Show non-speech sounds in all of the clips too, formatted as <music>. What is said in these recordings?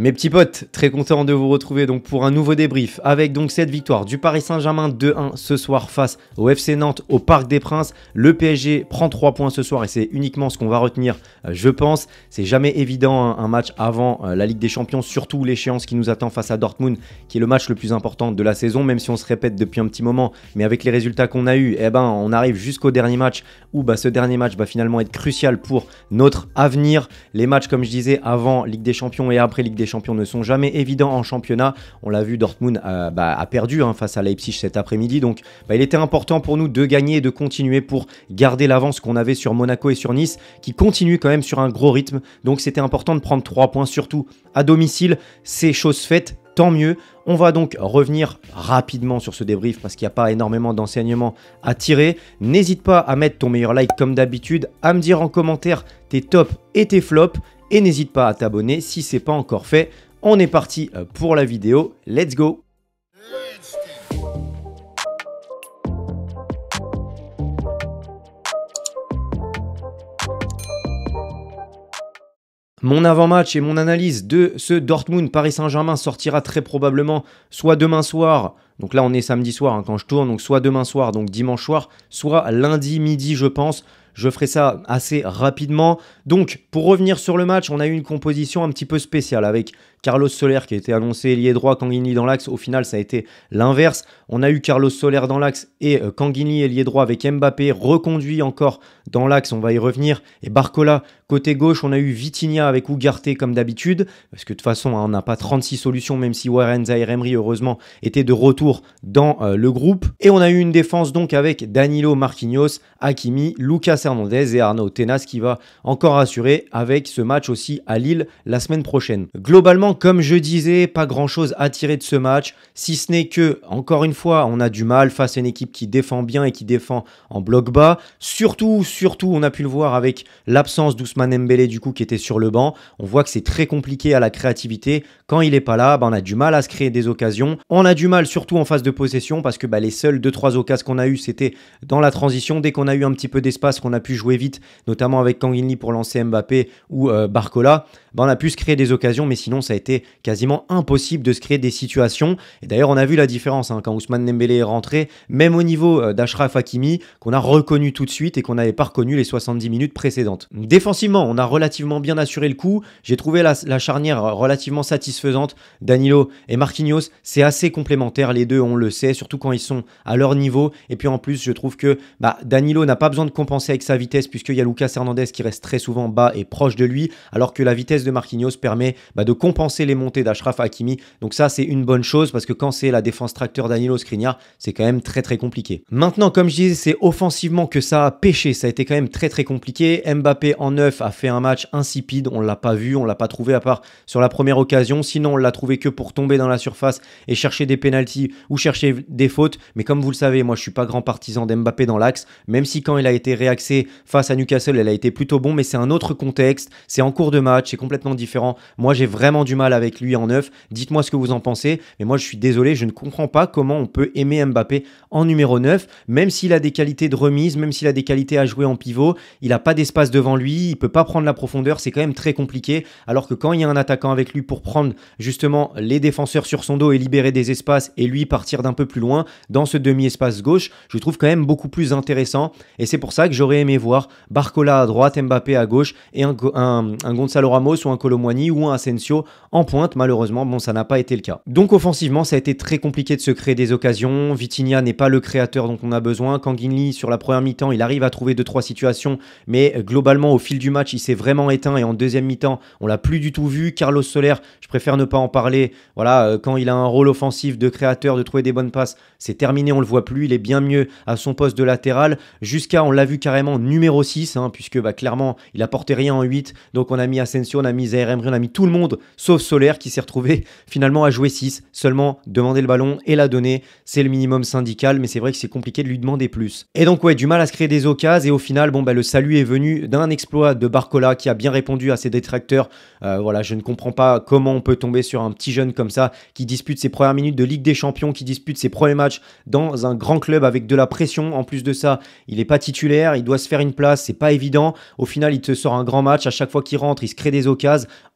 Mes petits potes, très content de vous retrouver donc pour un nouveau débrief avec donc cette victoire du Paris Saint-Germain 2-1 ce soir face au FC Nantes au Parc des Princes. Le PSG prend 3 points ce soir et c'est uniquement ce qu'on va retenir, euh, je pense. C'est jamais évident hein, un match avant euh, la Ligue des Champions, surtout l'échéance qui nous attend face à Dortmund, qui est le match le plus important de la saison, même si on se répète depuis un petit moment. Mais avec les résultats qu'on a eu, eh ben, on arrive jusqu'au dernier match où bah, ce dernier match va finalement être crucial pour notre avenir. Les matchs, comme je disais, avant Ligue des Champions et après Ligue des Champions champions ne sont jamais évidents en championnat. On l'a vu, Dortmund euh, bah, a, perdu hein, face à Leipzig cet après-midi. Donc bah, il était important pour nous de gagner et de continuer pour garder l'avance qu'on avait sur Monaco et sur Nice, qui continue quand même sur un gros rythme. Donc c'était important de prendre 3 points, surtout à domicile. C'est chose faite tant mieux. On va donc revenir rapidement sur ce débrief parce qu'il n'y a pas énormément d'enseignements à tirer. N'hésite pas à mettre ton meilleur like comme d'habitude, à me dire en commentaire tes tops et tes flops et n'hésite pas à t'abonner si c'est pas encore fait. On est parti euh, pour la vidéo, let's go Mon avant-match et mon analyse de ce Dortmund Paris Saint-Germain sortira très probablement soit demain soir, donc là on est samedi soir hein, quand je tourne, donc soit demain soir, donc dimanche soir, soit lundi midi je pense. Je ferai ça assez rapidement. Donc, pour revenir sur le match, on a eu une composition un petit peu spéciale avec Carlos Soler qui a été annoncé lié droit, Kanguini dans l'axe. Au final, ça a été l'inverse. On a eu Carlos Soler dans l'axe et euh, Kanguini lié droit avec Mbappé reconduit encore dans l'axe. On va y revenir. Et Barcola côté gauche, on a eu Vitinha avec Ugarte comme d'habitude. Parce que de toute façon, hein, on n'a pas 36 solutions, même si Warren Zairemri heureusement, était de retour dans euh, le groupe. Et on a eu une défense donc avec Danilo Marquinhos, Hakimi, Lucas et Arnaud Tenas qui va encore assurer avec ce match aussi à Lille la semaine prochaine. Globalement, comme je disais, pas grand chose à tirer de ce match, si ce n'est que, encore une fois, on a du mal face à une équipe qui défend bien et qui défend en bloc bas. Surtout, surtout, on a pu le voir avec l'absence d'Ousmane Mbele du coup qui était sur le banc. On voit que c'est très compliqué à la créativité. Quand il n'est pas là, bah, on a du mal à se créer des occasions. On a du mal surtout en phase de possession parce que bah, les seules 2-3 occasions qu'on a eues, c'était dans la transition. Dès qu'on a eu un petit peu d'espace, qu'on on a pu jouer vite, notamment avec Kanginli pour lancer Mbappé ou euh, Barcola, ben, on a pu se créer des occasions, mais sinon ça a été quasiment impossible de se créer des situations. Et d'ailleurs, on a vu la différence hein, quand Ousmane Dembélé est rentré, même au niveau euh, d'Ashraf Hakimi, qu'on a reconnu tout de suite et qu'on n'avait pas reconnu les 70 minutes précédentes. Défensivement, on a relativement bien assuré le coup. J'ai trouvé la, charnière relativement satisfaisante. Danilo et Marquinhos, c'est assez complémentaire les deux, on le sait, surtout quand ils sont à leur niveau. Et puis en plus, je trouve que bah, Danilo n'a pas besoin de compenser avec sa vitesse, puisqu'il y a Lucas Hernandez qui reste très souvent bas et proche de lui, alors que la vitesse de Marquinhos permet bah, de compenser les montées d'Ashraf Hakimi. Donc ça, c'est une bonne chose, parce que quand c'est la défense tracteur d'Anilo Skriniar, c'est quand même très très compliqué. Maintenant, comme je disais, c'est offensivement que ça a pêché, ça a été quand même très très compliqué. Mbappé en 9 a fait un match insipide, on l'a pas vu, on l'a pas trouvé à part sur la première occasion, sinon on l'a trouvé que pour tomber dans la surface et chercher des pénalties ou chercher des fautes, mais comme vous le savez, moi je suis pas grand partisan d'Mbappé dans l'axe, même si quand il a été réaxé face à Newcastle, elle a été plutôt bon, mais c'est un autre contexte, c'est en cours de match, c'est complètement différent. Moi, j'ai vraiment du mal avec lui en neuf. Dites-moi ce que vous en pensez, mais moi, je suis désolé, je ne comprends pas comment on peut aimer Mbappé en numéro 9, même s'il a des qualités de remise, même s'il a des qualités à jouer en pivot, il n'a pas d'espace devant lui, il peut pas prendre la profondeur, c'est quand même très compliqué. Alors que quand il y a un attaquant avec lui pour prendre justement les défenseurs sur son dos et libérer des espaces et lui partir d'un peu plus loin dans ce demi-espace gauche, je trouve quand même beaucoup plus intéressant. Et c'est pour ça que j'aurais aimer voir Barcola à droite, Mbappé à gauche et un, un, Gonzalo Ramos ou un Colomwani ou un Asensio en pointe. Malheureusement, bon, ça n'a pas été le cas. Donc offensivement, ça a été très compliqué de se créer des occasions. Vitinha n'est pas le créateur dont on a besoin. Kanginli, sur la première mi-temps, il arrive à trouver 2-3 situations, mais globalement, au fil du match, il s'est vraiment éteint et en deuxième mi-temps, on l'a plus du tout vu. Carlos Soler, je préfère ne pas en parler. Voilà, euh, quand il a un rôle offensif de créateur, de trouver des bonnes passes, c'est terminé, on le voit plus. Il est bien mieux à son poste de latéral. Jusqu'à, on l'a vu carrément numéro 6, hein, puisque bah, clairement, il porté rien en 8. Donc on a mis Ascension on a mis ZRM, on a mis tout le monde, sauf Solaire, qui s'est retrouvé <laughs> finalement à jouer 6. Seulement demander le ballon et la donner, c'est le minimum syndical, mais c'est vrai que c'est compliqué de lui demander plus. Et donc ouais, du mal à se créer des occasions, et au final, bon bah le salut est venu d'un exploit de Barcola qui a bien répondu à ses détracteurs. Euh, voilà, je ne comprends pas comment on peut tomber sur un petit jeune comme ça qui dispute ses premières minutes de Ligue des Champions, qui dispute ses premiers matchs dans un grand club avec de la pression. En plus de ça, il n'est pas titulaire, il doit se faire une place, c'est pas évident. Au final, il te sort un grand match. À chaque fois qu'il rentre, il se crée des occasions.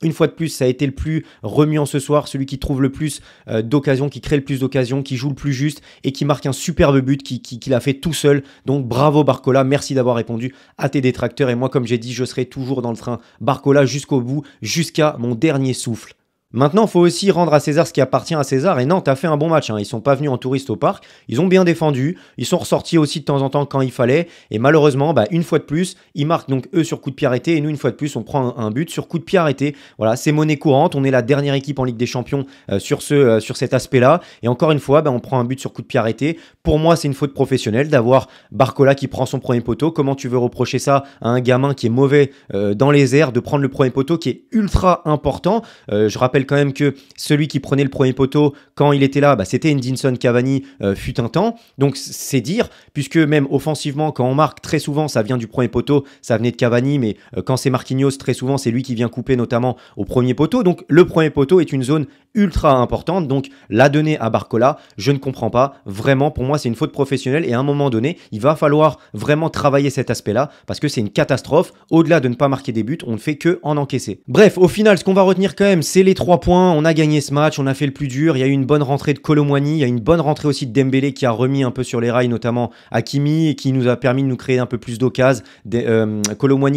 Une fois de plus, ça a été le plus remuant ce soir, celui qui trouve le plus euh, d'occasions, qui crée le plus d'occasions, qui joue le plus juste et qui marque un superbe but qu'il qui, qui, a fait tout seul. Donc bravo Barcola, merci d'avoir répondu à tes détracteurs. Et moi, comme j'ai dit, je serai toujours dans le train Barcola jusqu'au bout, jusqu'à mon dernier souffle. Maintenant, faut aussi rendre à César ce qui appartient à César. Et tu as fait un bon match. Hein. Ils sont pas venus en touriste au parc. Ils ont bien défendu. Ils sont ressortis aussi de temps en temps quand il fallait. Et malheureusement, bah, une fois de plus, ils marquent donc eux sur coup de pied arrêté. Et nous, une fois de plus, on prend un, but sur coup de pied arrêté. Voilà, c'est monnaie courante. On est la dernière équipe en Ligue des Champions euh, sur, ce, euh, sur cet aspect-là. Et encore une fois, bah, on prend un but sur coup de pied arrêté. Pour moi, c'est une faute professionnelle d'avoir Barcola qui prend son premier poteau. Comment tu veux reprocher ça à un gamin qui est mauvais euh, dans les airs de prendre le premier poteau qui est ultra important euh, Je rappelle quand même que celui qui prenait le premier poteau quand il était là, bah, c'était Ndinson Cavani euh, fut un temps. Donc c'est dire, puisque même offensivement, quand on marque très souvent, ça vient du premier poteau, ça venait de Cavani, mais quand c'est Marquinhos, très souvent, c'est lui qui vient couper notamment au premier poteau. Donc le premier poteau est une zone ultra importante. Donc la donner à Barcola, je ne comprends pas. Vraiment, pour moi, c'est une faute professionnelle et à un moment donné, il va falloir vraiment travailler cet aspect-là parce que c'est une catastrophe. Au-delà de ne pas marquer des buts, on ne fait que en encaisser. Bref, au final, ce qu'on va retenir quand même, c'est les trois points. On a gagné ce match, on a fait le plus dur. Il y a eu une bonne rentrée de Colomwani, il y a une bonne rentrée aussi de Dembélé qui a remis un peu sur les rails, notamment Hakimi, et qui nous a permis de nous créer un peu plus d'occases. Euh,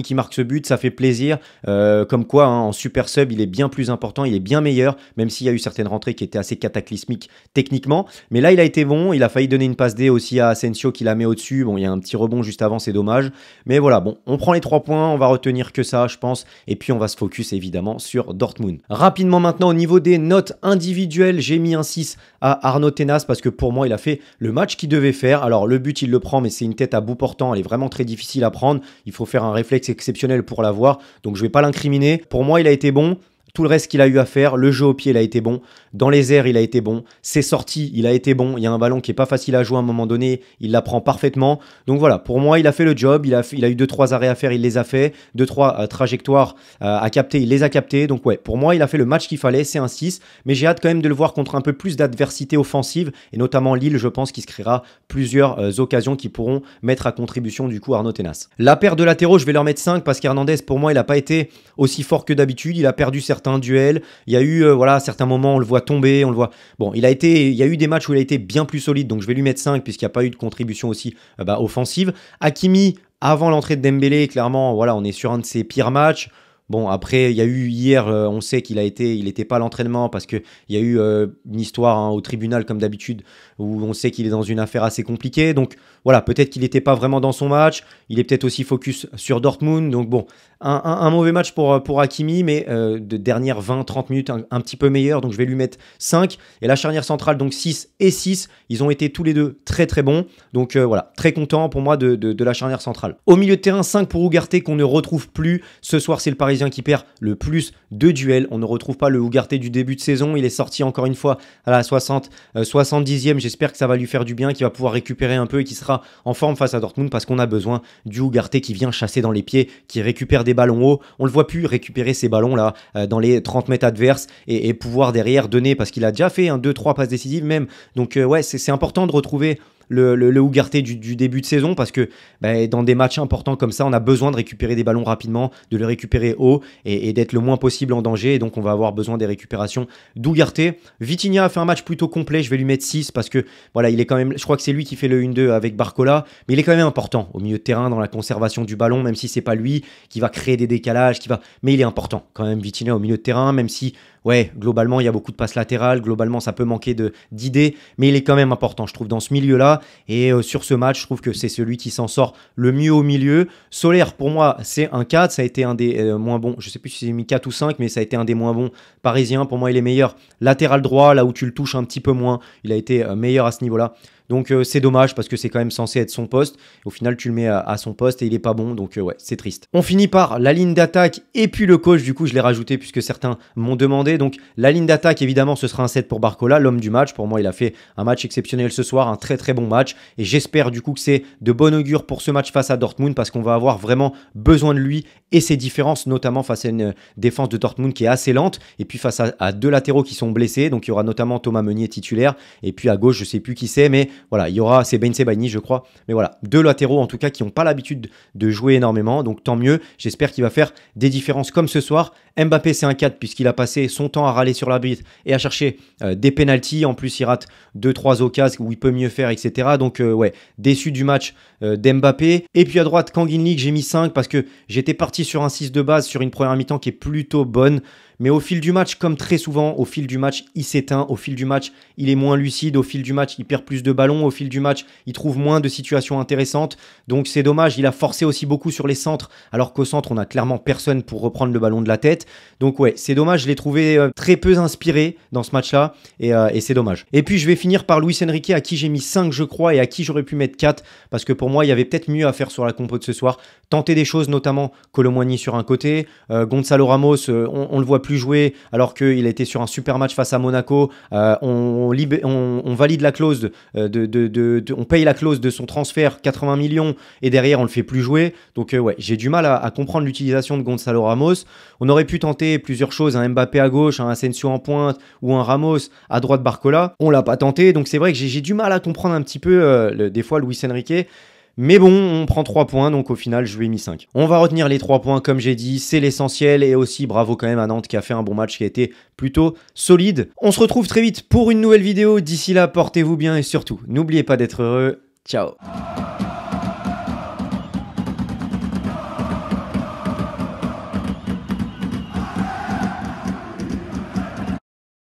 qui marque ce but, ça fait plaisir. Euh, comme quoi, hein, en super sub, il est bien plus important, il est bien meilleur, même s'il y a eu certaines rentrées qui étaient assez cataclysmiques techniquement. Mais là, il a été bon, il a failli donner une passe D aussi à Asensio qui la met au-dessus. Bon, il y a un petit rebond juste avant, c'est dommage. Mais voilà, bon, on prend les trois points, on va retenir que ça, je pense. Et puis on va se focus évidemment sur Dortmund. Rapidement maintenant, au niveau des notes individuelles, j'ai mis un 6 à Arnaud Tenas parce que pour moi, il a fait le match qu'il devait faire. Alors le but, il le prend, mais c'est une tête à bout portant. Elle est vraiment très difficile à prendre. Il faut faire un réflexe exceptionnel pour l'avoir. Donc je vais pas l'incriminer. Pour moi, il a été bon. Tout le reste qu'il a eu à faire, le jeu au pied, il a été bon. Dans les airs, il a été bon. Ses sorties, il a été bon. Il y a un ballon qui n'est pas facile à jouer à un moment donné. Il l'apprend parfaitement. Donc voilà, pour moi, il a fait le job. Il a, il a eu 2-3 arrêts à faire, il les a fait. 2-3 euh, trajectoires euh, à capter, il les a captés. Donc ouais, pour moi, il a fait le match qu'il fallait. C'est un 6. Mais j'ai hâte quand même de le voir contre un peu plus d'adversité offensive. Et notamment Lille, je pense, qu'il se créera plusieurs euh, occasions qui pourront mettre à contribution du coup Arnaud Tenas. La paire de latéraux, je vais leur mettre 5 parce qu'Hernandez, pour moi, il n'a pas été aussi fort que d'habitude. Il a perdu certains duel Il y a eu, euh, voilà, certains moments, on le voit tomber, on le voit. Bon, il a été, il y a eu des matchs où il a été bien plus solide, donc je vais lui mettre 5 puisqu'il n'y a pas eu de contribution aussi euh, bah, offensive. Hakimi, avant l'entrée de Dembélé, clairement, voilà, on est sur un de ses pires matchs. Bon, après, il y a eu hier, euh, on sait qu'il a été, il n'était pas à l'entraînement parce qu'il y a eu une histoire hein, au tribunal, comme d'habitude, où on sait qu'il est dans une affaire assez compliquée. Donc voilà, peut-être qu'il n'était pas vraiment dans son match. Il est peut-être aussi focus sur Dortmund. Donc bon, un, mauvais match pour, pour Hakimi, mais euh, de dernière 20-30 minutes, un, petit peu meilleur. Donc je vais lui mettre 5. Et la charnière centrale, donc 6 et 6. Ils ont été tous les deux très très bons. Donc euh, voilà, très content pour moi de, la charnière centrale. Au milieu de terrain, 5 pour Ougarté qu'on ne retrouve plus. Ce soir, c'est le Parisien qui perd le plus de duels. On ne retrouve pas le Ougarté du début de saison. Il est sorti encore une fois à la 60, 70e. Euh, j'espère que ça va lui faire du bien, qu'il va pouvoir récupérer un peu et qu'il sera en forme face à Dortmund parce qu'on a besoin du Ougarté qui vient chasser dans les pieds, qui récupère des ballons hauts. On le voit plus récupérer ces ballons là euh, dans les 30 mètres adverses et, pouvoir derrière donner parce qu'il a déjà fait un 2-3 passes décisives même. Donc euh, ouais, c'est important de retrouver le, le, du, début de saison parce que bah, dans des matchs importants comme ça, on a besoin de récupérer des ballons rapidement, de les récupérer haut et, d'être le moins possible en danger. Et donc, on va avoir besoin des récupérations d'Ougarté. Vitinha a fait un match plutôt complet. Je vais lui mettre 6 parce que voilà, il est quand même. Je crois que c'est lui qui fait le 1-2 avec Barcola, mais il est quand même important au milieu de terrain dans la conservation du ballon, même si c'est pas lui qui va créer des décalages, qui va. Mais il est important quand même Vitinha au milieu de terrain, même si ouais, globalement, il y a beaucoup de passes latérales, globalement, ça peut manquer d'idées, mais il est quand même important, je trouve, dans ce milieu-là. Et euh, sur ce match, je trouve que c'est celui qui s'en sort le mieux au milieu. Solaire, pour moi, c'est un 4, ça a été un des euh, moins bons, je sais plus si c'est mis 4 ou 5, mais ça a été un des moins bons parisiens. Pour moi, il est meilleur latéral droit, là où tu le touches un petit peu moins, il a été euh, meilleur à ce niveau-là. Donc euh, c'est dommage parce que c'est quand même censé être son poste. Au final, tu le mets à, son poste et il est pas bon. Donc euh, ouais, c'est triste. On finit par la ligne d'attaque et puis le coach. Du coup, je l'ai rajouté puisque certains m'ont demandé. Donc la ligne d'attaque, évidemment, ce sera un set pour Barcola, l'homme du match. Pour moi, il a fait un match exceptionnel ce soir, un très très bon match. Et j'espère du coup que c'est de bon augure pour ce match face à Dortmund parce qu'on va avoir vraiment besoin de lui et ses différences, notamment face à une euh, défense de Dortmund qui est assez lente et puis face à, à deux latéraux qui sont blessés. Donc il y aura notamment Thomas Meunier titulaire et puis à gauche, je sais plus qui c'est, mais voilà, il y aura, c'est Ben Sebani, je crois. Mais voilà, deux latéraux en tout cas qui n'ont pas l'habitude de jouer énormément. Donc tant mieux. J'espère qu'il va faire des différences comme ce soir. Mbappé, c'est un 4 puisqu'il a passé son temps à râler sur l'arbitre et à chercher euh, des pénalties. En plus, il rate 2-3 occasions où il peut mieux faire, etc. Donc euh, ouais, déçu du match euh, d'Mbappé. Et puis à droite, Kangin League, j'ai mis 5 parce que j'étais parti sur un 6 de base sur une première mi-temps qui est plutôt bonne. Mais au fil du match, comme très souvent, au fil du match, il s'éteint, au fil du match, il est moins lucide, au fil du match, il perd plus de ballons, au fil du match, il trouve moins de situations intéressantes. Donc c'est dommage, il a forcé aussi beaucoup sur les centres, alors qu'au centre, on a clairement personne pour reprendre le ballon de la tête. Donc ouais, c'est dommage, je l'ai trouvé euh, très peu inspiré dans ce match-là, euh, et, c'est dommage. Et puis je vais finir par Luis Enrique, à qui j'ai mis 5 je crois, et à qui j'aurais pu mettre 4, parce que pour moi, il y avait peut-être mieux à faire sur la compo de ce soir. Tenter des choses, notamment Colomboigny sur un côté, euh, Gonzalo Ramos, on, on le voit plus plus jouer alors qu'il a été sur un super match face à Monaco. Euh, on, valide la clause, euh, de, on paye la clause de son transfert 80 millions et derrière on le fait plus jouer. Donc euh, ouais, j'ai du mal à, comprendre l'utilisation de Gonzalo Ramos. On aurait pu tenter plusieurs choses, un Mbappé à gauche, un Asensio en pointe ou un Ramos à droite Barcola. On l'a pas tenté, donc c'est vrai que j'ai du mal à comprendre un petit peu des fois Luis Enrique. Mais bon, on prend 3 points, donc au final, je lui ai mis 5. On va retenir les 3 points, comme j'ai dit, c'est l'essentiel, et aussi bravo quand même à Nantes qui a fait un bon match, qui a été plutôt solide. On se retrouve très vite pour une nouvelle vidéo, d'ici là, portez-vous bien, et surtout, n'oubliez pas d'être heureux, ciao